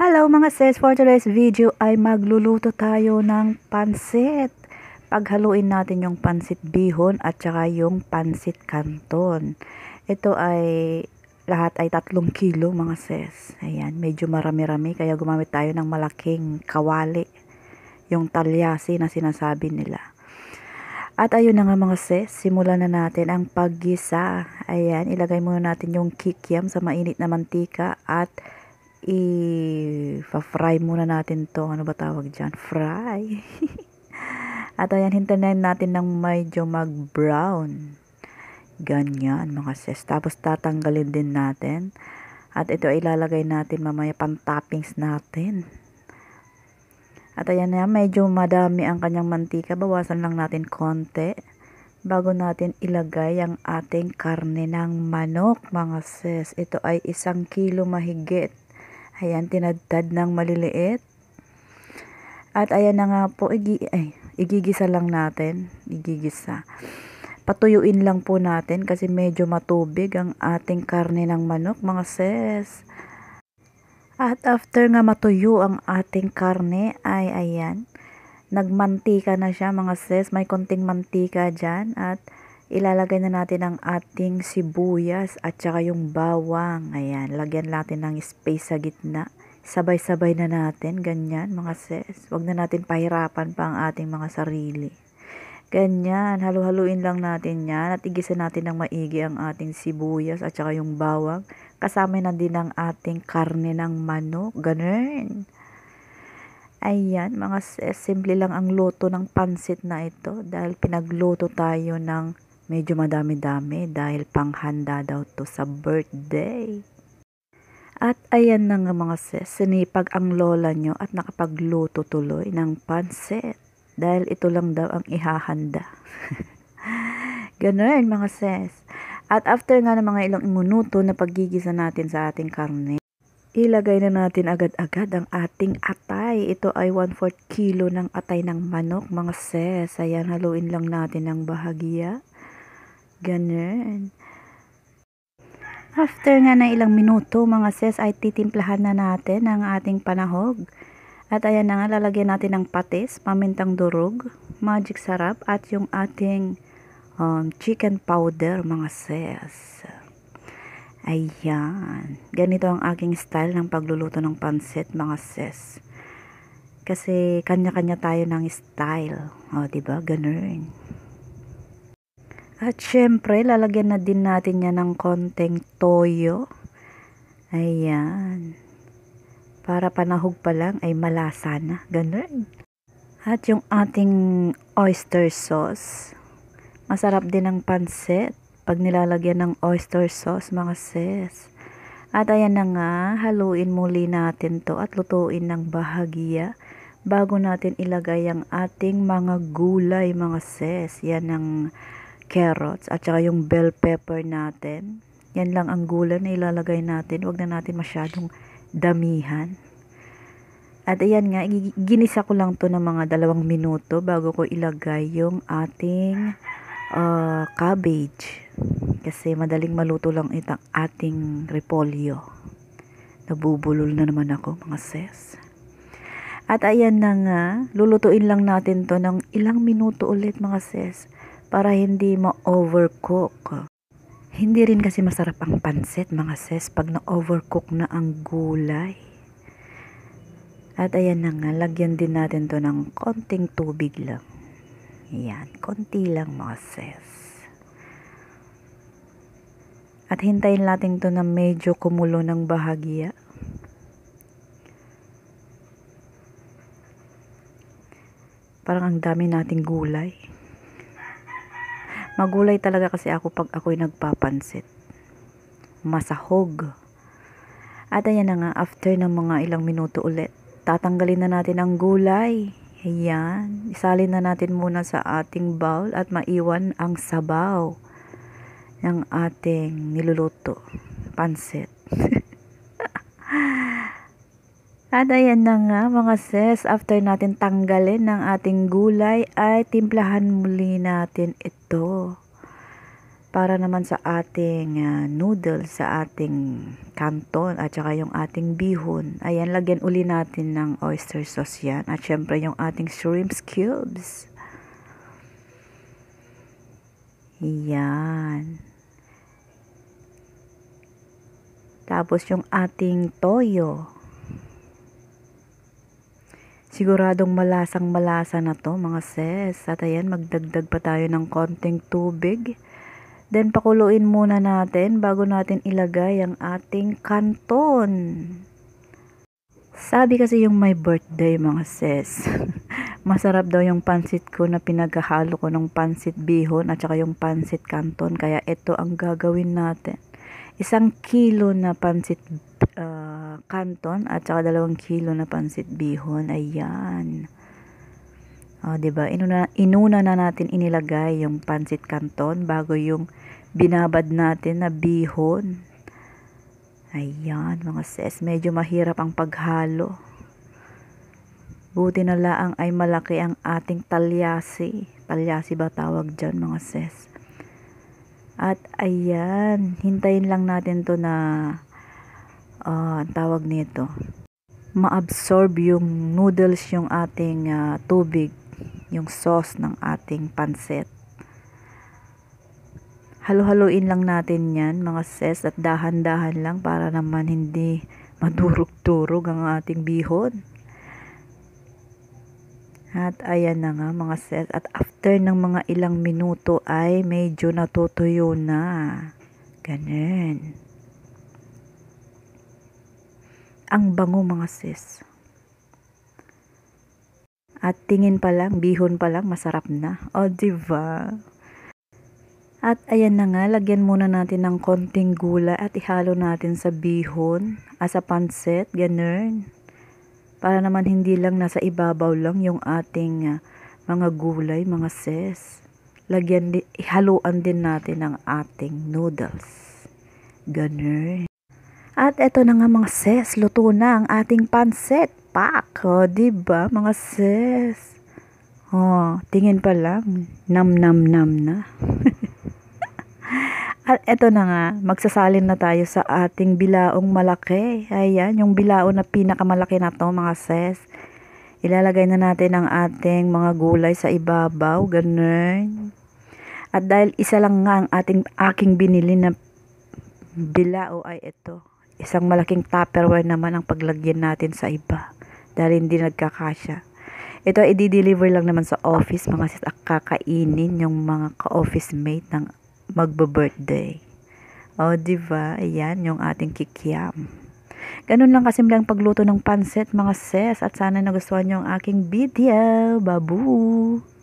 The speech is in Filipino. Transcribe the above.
Hello mga sis, for today's video ay magluluto tayo ng pansit. Paghaluin natin yung pansit bihon at saka yung pansit kanton. Ito ay lahat ay tatlong kilo mga sis. Ayan, medyo marami-rami kaya gumamit tayo ng malaking kawali. Yung talyasi na sinasabi nila. At ayun na nga mga sis, simulan na natin ang paggisa. Ayan, ilagay muna natin yung kikiam sa mainit na mantika at i pa-fry muna natin to. Ano ba tawag dyan? Fry. At ayan, hintayin natin ng medyo mag-brown. Ganyan mga sis. Tapos tatanggalin din natin. At ito ay ilalagay natin mamaya pang toppings natin. At ayan na, medyo madami ang kanyang mantika. Bawasan lang natin konti bago natin ilagay ang ating karne ng manok mga sis. Ito ay isang kilo mahigit. Ayan, tinadtad ng maliliit. At ayan na nga po, igi, ay, igigisa lang natin. Igigisa. Patuyuin lang po natin kasi medyo matubig ang ating karne ng manok mga sis. At after nga matuyo ang ating karne ay ayan, nagmantika na siya mga sis. May konting mantika dyan at ilalagay na natin ang ating sibuyas at saka yung bawang. Ayan, lagyan natin ng space sa gitna. Sabay-sabay na natin, ganyan mga sis. Huwag na natin pahirapan pa ang ating mga sarili. Ganyan, halu-haluin lang natin yan at igisa natin ng maigi ang ating sibuyas at saka yung bawang. Kasama na din ang ating karne ng manok, ganyan. Ayan, mga sis, simple lang ang luto ng pansit na ito dahil pinagluto tayo ng Medyo madami-dami dahil panghanda daw to sa birthday. At ayan na nga mga sis, sinipag ang lola nyo at nakapagluto tuloy ng pansit. Dahil ito lang daw ang ihahanda. Ganun mga sis. At after nga ng mga ilang minuto na pagigisa natin sa ating karne, ilagay na natin agad-agad ang ating atay. Ito ay 1 4 kilo ng atay ng manok mga sis. Ayan, haluin lang natin ng bahagya. Ganyan. After nga ng ilang minuto mga sis ay titimplahan na natin ang ating panahog. At ayan na nga lalagyan natin ng patis, pamintang durog, magic sarap at yung ating um, chicken powder mga sis. Ayan. Ganito ang aking style ng pagluluto ng pansit mga sis. Kasi kanya-kanya tayo ng style. O, oh, diba? Ganun. At syempre, lalagyan na din natin yan ng konting toyo. Ayan. Para panahog pa lang ay malasa na. Ganun. At yung ating oyster sauce. Masarap din ang pansit pag nilalagyan ng oyster sauce mga sis. At ayan na nga, haluin muli natin to at lutuin ng bahagya bago natin ilagay ang ating mga gulay mga sis. Yan ang carrots at saka yung bell pepper natin. Yan lang ang gulay na ilalagay natin. Huwag na natin masyadong damihan. At ayan nga, ginisa ko lang to ng mga dalawang minuto bago ko ilagay yung ating uh, cabbage. Kasi madaling maluto lang itang ating repolyo. Nabubulol na naman ako mga ses. At ayan na nga, lulutuin lang natin to ng ilang minuto ulit mga ses para hindi ma-overcook. Hindi rin kasi masarap ang pansit mga sis pag na-overcook na ang gulay. At ayan na nga, lagyan din natin to ng konting tubig lang. Ayan, konti lang mga sis. At hintayin natin to na medyo kumulo ng bahagya. Parang ang dami nating gulay. Magulay talaga kasi ako pag ako'y nagpapansit. Masahog. At ayan na nga, after ng mga ilang minuto ulit, tatanggalin na natin ang gulay. Ayan, isalin na natin muna sa ating bowl at maiwan ang sabaw ng ating niluluto, pansit. At ayan na nga mga sis, after natin tanggalin ng ating gulay ay timplahan muli natin ito. Para naman sa ating uh, noodles, sa ating canton at saka yung ating bihon. Ayan, lagyan uli natin ng oyster sauce yan. At syempre yung ating shrimp cubes. Yan. Tapos yung ating toyo. Siguradong malasang malasa na to mga sis. At ayan, magdagdag pa tayo ng konting tubig. Then pakuluin muna natin bago natin ilagay ang ating kanton. Sabi kasi yung my birthday mga sis. Masarap daw yung pansit ko na pinaghahalo ko ng pansit bihon at saka yung pansit kanton. Kaya ito ang gagawin natin. Isang kilo na pansit uh, kanton at saka dalawang kilo na pansit bihon. Ayan. O, oh, diba? Inuna, inuna na natin inilagay yung pansit canton bago yung binabad natin na bihon. Ayan, mga sis. Medyo mahirap ang paghalo. Buti na laang ay malaki ang ating talyasi. Talyasi ba tawag dyan, mga sis? At ayan, hintayin lang natin to na uh, ang tawag nito, maabsorb yung noodles yung ating uh, tubig, yung sauce ng ating pansit. Halo-haloin lang natin yan mga ses at dahan-dahan lang para naman hindi madurog-durog ang ating bihon At ayan na nga mga ses. At after ng mga ilang minuto ay medyo natutuyo na. Ganun. Ang bango mga sis. At tingin pa lang, bihon pa lang, masarap na. O, oh, diba? At ayan na nga, lagyan muna natin ng konting gula at ihalo natin sa bihon, as ah, a pancit, ganun. Para naman hindi lang nasa ibabaw lang yung ating ah, mga gulay, mga sis. Lagyan, din, ihaluan din natin ang ating noodles. Ganun. At eto na nga mga sis, luto na ang ating pancet pack. O, diba mga sis? O, tingin pa lang, nam nam nam na. At eto na nga, magsasalin na tayo sa ating bilaong malaki. Ayan, yung bilao na pinakamalaki na to mga sis. Ilalagay na natin ang ating mga gulay sa ibabaw, ganun. At dahil isa lang nga ang ating aking binili na bilao ay ito. Isang malaking tupperware naman ang paglagyan natin sa iba dahil hindi nagkakasya. Ito ay i-deliver lang naman sa office mga sis at kakainin yung mga ka-office mate ng magbe-birthday. O, oh, di Ayan, yung ating kikiam. Ganun lang kasi lang pagluto ng pancet mga sis at sana nagustuhan nyo ang aking video. Babu!